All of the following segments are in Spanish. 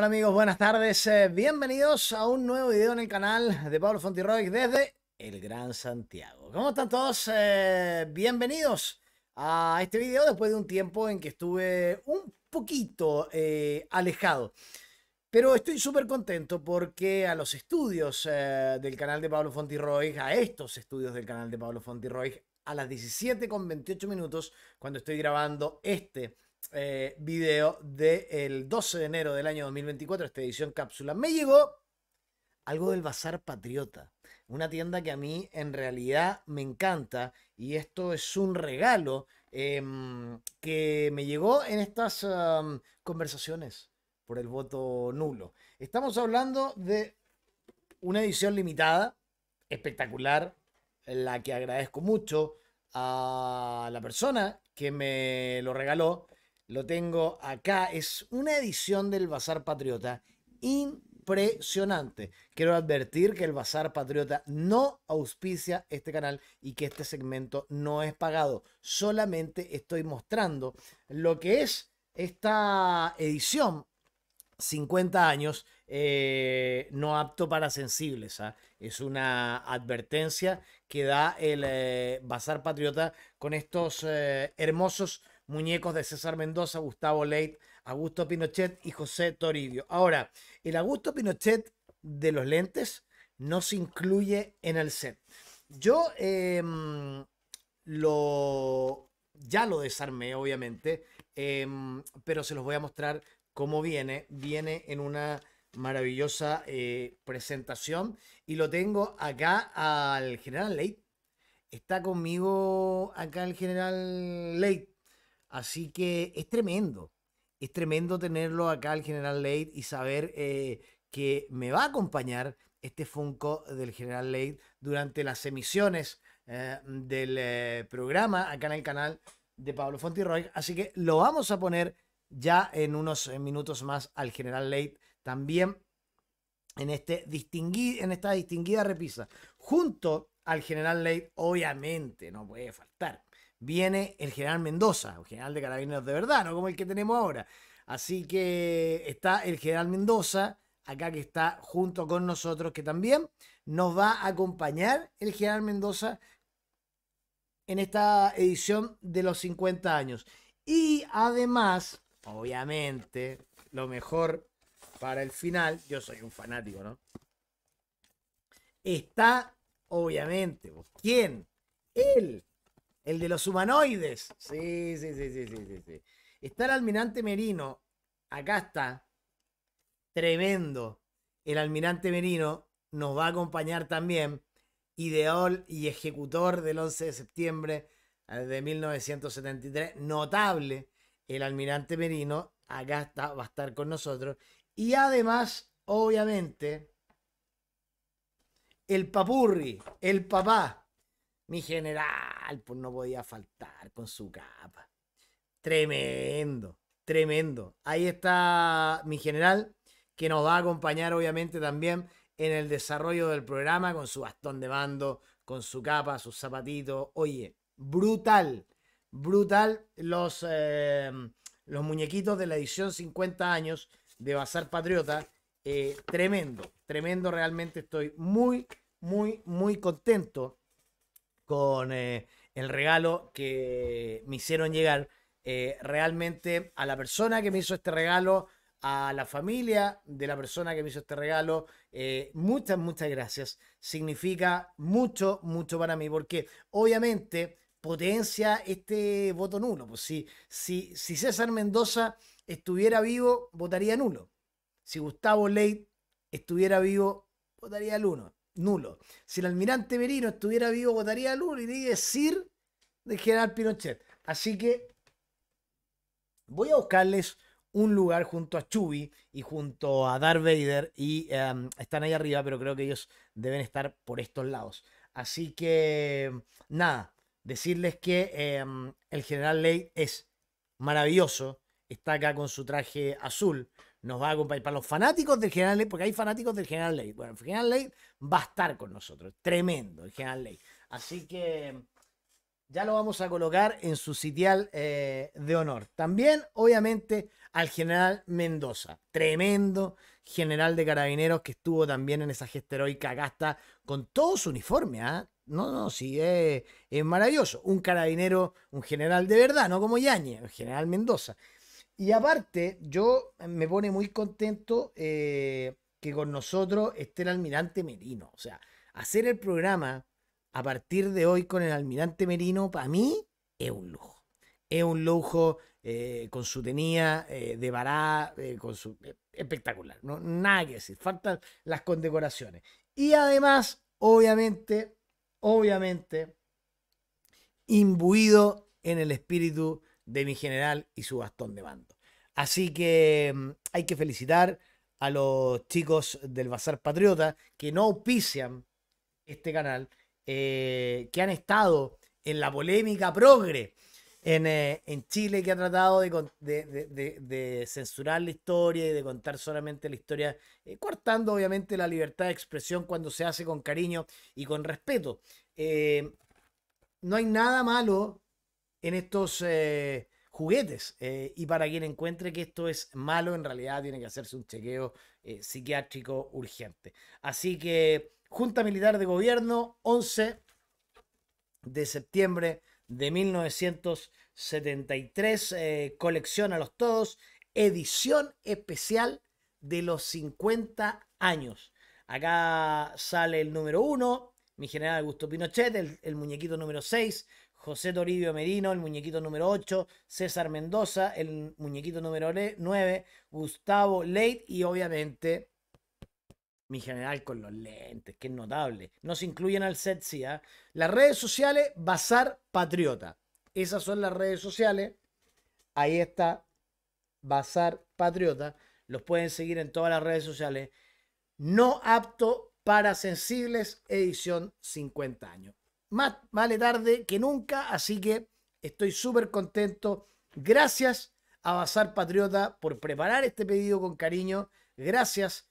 Hola amigos, buenas tardes. Eh, bienvenidos a un nuevo video en el canal de Pablo Fontiroy desde el Gran Santiago. ¿Cómo están todos? Eh, bienvenidos a este video después de un tiempo en que estuve un poquito eh, alejado. Pero estoy súper contento porque a los estudios del canal de Pablo Fontiroy, a estos estudios del canal de Pablo Fontiroy, a las 17.28 minutos, cuando estoy grabando este eh, video del 12 de enero del año 2024, esta edición cápsula. Me llegó algo del Bazar Patriota, una tienda que a mí en realidad me encanta y esto es un regalo em, que me llegó en estas conversaciones por el voto nulo. Estamos hablando de una edición limitada, espectacular, la que agradezco mucho a la persona que me lo regaló, lo tengo acá. Es una edición del Bazar Patriota impresionante. Quiero advertir que el Bazar Patriota no auspicia este canal y que este segmento no es pagado. Solamente estoy mostrando lo que es esta edición 50 años eh, no apto para sensibles. ¿ah? Es una advertencia que da el eh, Bazar Patriota con estos eh, hermosos muñecos de César Mendoza, Gustavo Leit, Augusto Pinochet y José Toribio. Ahora, el Augusto Pinochet de los lentes no se incluye en el set. Yo em, lo ya lo desarmé, obviamente, em, pero se los voy a mostrar cómo viene. Viene en una maravillosa eh, presentación y lo tengo acá al general Leit. Está conmigo acá el general Leit. Así que es tremendo, es tremendo tenerlo acá al general Late y saber eh, que me va a acompañar este Funko del general Late durante las emisiones eh, del eh, programa acá en el canal de Pablo Fontirroy. Así que lo vamos a poner ya en unos minutos más al general Late también en, este en esta distinguida repisa. Junto al general Late, obviamente, no puede faltar viene el general Mendoza, un general de carabineros de verdad, no como el que tenemos ahora. Así que está el general Mendoza, acá que está junto con nosotros, que también nos va a acompañar el general Mendoza en esta edición de los 50 años. Y además, obviamente, lo mejor para el final, yo soy un fanático, ¿no? Está, obviamente, ¿quién? Él, el de los humanoides. Sí, sí, sí, sí, sí, sí. Está el almirante Merino. Acá está. Tremendo. El almirante Merino nos va a acompañar también. Ideol y ejecutor del 11 de septiembre eh, de 1973. Notable. El almirante Merino. Acá está. Va a estar con nosotros. Y además, obviamente, el papurri, el papá mi general, pues no podía faltar con su capa. Tremendo, tremendo. Ahí está mi general, que nos va a acompañar obviamente también en el desarrollo del programa con su bastón de bando, con su capa, sus zapatitos. Oye, brutal, brutal los, eh, los muñequitos de la edición 50 años de Bazar Patriota. Eh, tremendo, tremendo realmente. Estoy muy, muy, muy contento con eh, el regalo que me hicieron llegar. Eh, realmente a la persona que me hizo este regalo, a la familia de la persona que me hizo este regalo, eh, muchas, muchas gracias. Significa mucho, mucho para mí, porque obviamente potencia este voto nulo. Pues si, si, si César Mendoza estuviera vivo, votaría nulo. Si Gustavo Ley estuviera vivo, votaría al uno nulo. Si el almirante Merino estuviera vivo, votaría a Lula y diría decir de general Pinochet. Así que voy a buscarles un lugar junto a Chubby y junto a Darth Vader y em, están ahí arriba, pero creo que ellos deben estar por estos lados. Así que, nada, decirles que em, el general Ley es maravilloso, está acá con su traje azul. Nos va a acompañar para los fanáticos del General Ley, porque hay fanáticos del General Ley. Bueno, el General Ley va a estar con nosotros. Tremendo el General Ley. Así que ya lo vamos a colocar en su sitial eh, de honor. También, obviamente, al general Mendoza, tremendo general de carabineros que estuvo también en esa gesta heroica gasta con todo su uniforme. ¿ah? No, no, sí, es, es, maravilloso. Un carabinero, un general de verdad, no como Yañez, el general Mendoza. Y aparte, yo me pone muy contento eh, que con nosotros esté el almirante Merino. O sea, hacer el programa a partir de hoy con el almirante Merino, para mí, es un lujo. Es un lujo eh, con su tenía eh, de vará, con su espectacular. No, nada que decir. Faltan las condecoraciones. Y además, obviamente, obviamente, imbuido en el espíritu de mi general y su bastón de mando. Así que mm, hay que felicitar a los chicos del Bazar Patriota que no auspician este canal, eh, que han estado en la polémica progre en, eh, Chile, que ha tratado de, censurar la historia y de contar solamente la historia, eh, cortando obviamente la libertad de expresión cuando se hace con cariño y con respeto. no hay nada malo en estos eh, juguetes. Eh, y para quien encuentre que esto es malo, en realidad tiene que hacerse un chequeo eh, psiquiátrico urgente. Así que Junta Militar de Gobierno, 11 de septiembre de 1973, colección a los todos, edición especial de los 50 años. Acá sale el número uno mi general Augusto Pinochet, el, el muñequito número 6, José Toribio Merino, el muñequito número 8, César Mendoza, el muñequito número 9, Gustavo Leite y obviamente mi general con los lentes, que es notable. No se incluyen al set, ¿ah? Las redes sociales, Bazar Patriota. Esas son las redes sociales. Ahí está Bazar Patriota. Los pueden seguir en todas las redes sociales. No apto para sensibles, edición 50 años más vale tarde que nunca, así que estoy súper contento. Gracias a Bazar Patriota por preparar este pedido con cariño. Gracias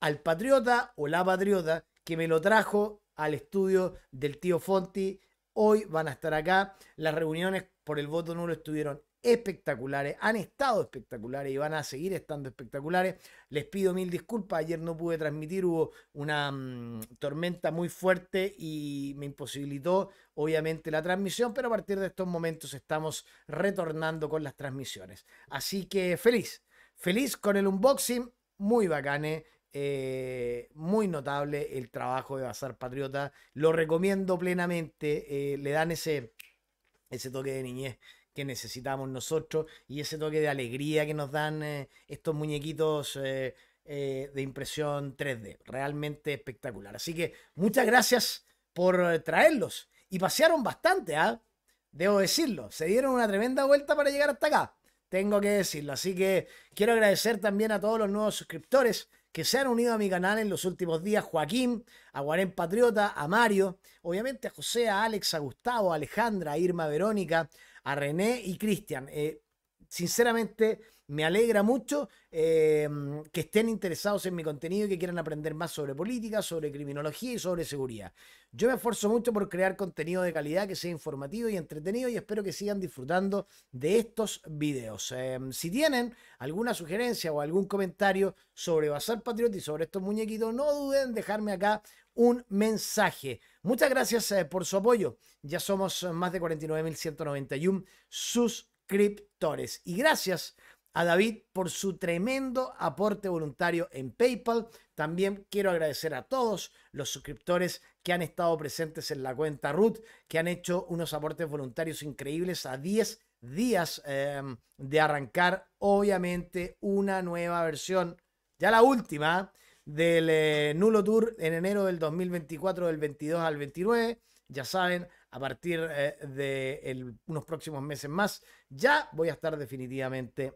al patriota o la patriota que me lo trajo al estudio del tío Fonti. Hoy van a estar acá. Las reuniones por el voto nulo estuvieron espectaculares, han estado espectaculares y van a seguir estando espectaculares. Les pido mil disculpas, ayer no pude transmitir, hubo una mm, tormenta muy fuerte y me imposibilitó obviamente la transmisión, pero a partir de estos momentos estamos retornando con las transmisiones. Así que feliz, feliz con el unboxing, muy bacane. Eh, muy notable el trabajo de Bazar Patriota. Lo recomiendo plenamente. Eh, le dan ese, ese toque de niñez que necesitamos nosotros y ese toque de alegría que nos dan eh, estos muñequitos eh, eh, de impresión 3D. Realmente espectacular. Así que muchas gracias por traerlos. Y pasearon bastante, ¿ah? Debo decirlo, se dieron una tremenda vuelta para llegar hasta acá. Tengo que decirlo. Así que quiero agradecer también a todos los nuevos suscriptores que se han unido a mi canal en los últimos días, Joaquín, a Guarén Patriota, a Mario, obviamente a José, a Alex, a Gustavo, a Alejandra, a Irma, a Verónica, a René y Cristian. Eh, sinceramente, me alegra mucho eh, que estén interesados en mi contenido y que quieran aprender más sobre política, sobre criminología y sobre seguridad. Yo me esfuerzo mucho por crear contenido de calidad que sea informativo y entretenido y espero que sigan disfrutando de estos videos. Eh, si tienen alguna sugerencia o algún comentario sobre Bazar Patriot y sobre estos muñequitos, no duden en dejarme acá un mensaje. Muchas gracias eh, por su apoyo. Ya somos eh, más de 49.191 suscriptores. Y gracias a David por su tremendo aporte voluntario en PayPal. También quiero agradecer a todos los suscriptores que han estado presentes en la cuenta Ruth, que han hecho unos aportes voluntarios increíbles a 10 días em, de arrancar, obviamente, una nueva versión. Ya la última del eh, Nulo Tour en enero del 2024, del 22 al 29. Ya saben, a partir eh, de unos próximos meses más, ya voy a estar definitivamente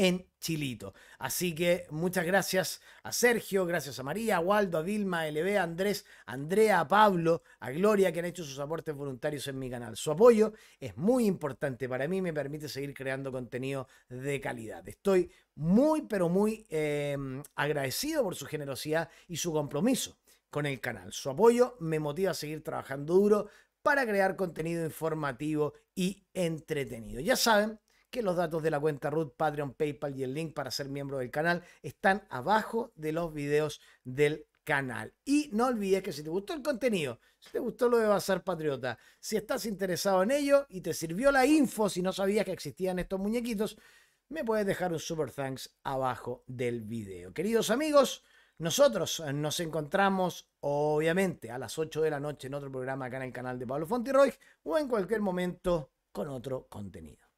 en Chilito. Así que muchas gracias a Sergio, gracias a María, a Waldo, a Vilma, a LB, a Andrés, a Andrea, a Pablo, a Gloria, que han hecho sus aportes voluntarios en mi canal. Su apoyo es muy importante para mí, me permite seguir creando contenido de calidad. Estoy muy, pero muy em, agradecido por su generosidad y su compromiso con el canal. Su apoyo me motiva a seguir trabajando duro para crear contenido informativo y entretenido. Ya saben, que los datos de la cuenta root, Patreon, PayPal y el link para ser miembro del canal están abajo de los videos del canal. Y no olvides que si te gustó el contenido, si te gustó lo de Bazar Patriota, si estás interesado en ello y te sirvió la info, si no sabías que existían estos muñequitos, me puedes dejar un super thanks abajo del video. Queridos amigos, nosotros eh, nos encontramos obviamente a las 8 de la noche en otro programa acá en el canal de Pablo Fontiroy o en cualquier momento con otro contenido.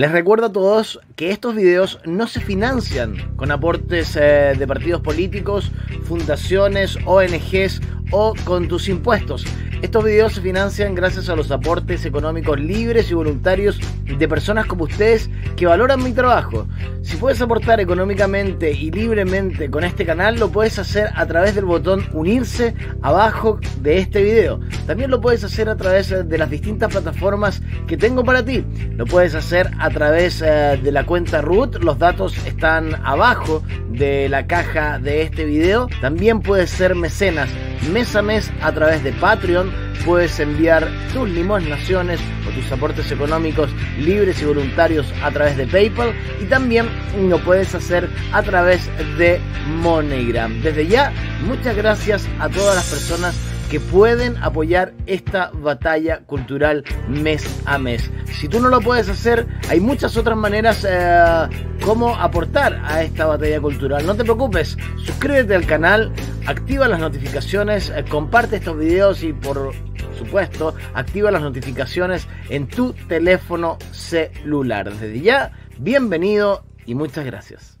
Les recuerdo a todos que estos videos no se financian con aportes eh, de partidos políticos, fundaciones, ONGs o con tus impuestos. Estos videos se financian gracias a los aportes económicos libres y voluntarios de personas como ustedes que valoran mi trabajo. Si puedes aportar económicamente y libremente con este canal, lo puedes hacer a través del botón unirse abajo de este video. También lo puedes hacer a través eh, de las distintas plataformas que tengo para ti. Lo puedes hacer a través eh, de la cuenta root, los datos están abajo de la caja de este video. También puedes ser mecenas mes a mes a través de Patreon. Puedes enviar tus limosnaciones o tus aportes económicos libres y voluntarios a través de PayPal y también lo puedes hacer a través de MoneyGram. Desde ya, muchas gracias a todas las personas que pueden apoyar esta batalla cultural mes a mes. Si tú no lo puedes hacer, hay muchas otras maneras eh, cómo como aportar a esta batalla cultural. No te preocupes, suscríbete al canal, activa las notificaciones, eh, comparte estos videos y por supuesto, activa las notificaciones en tu teléfono celular. Desde ya, bienvenido y muchas gracias.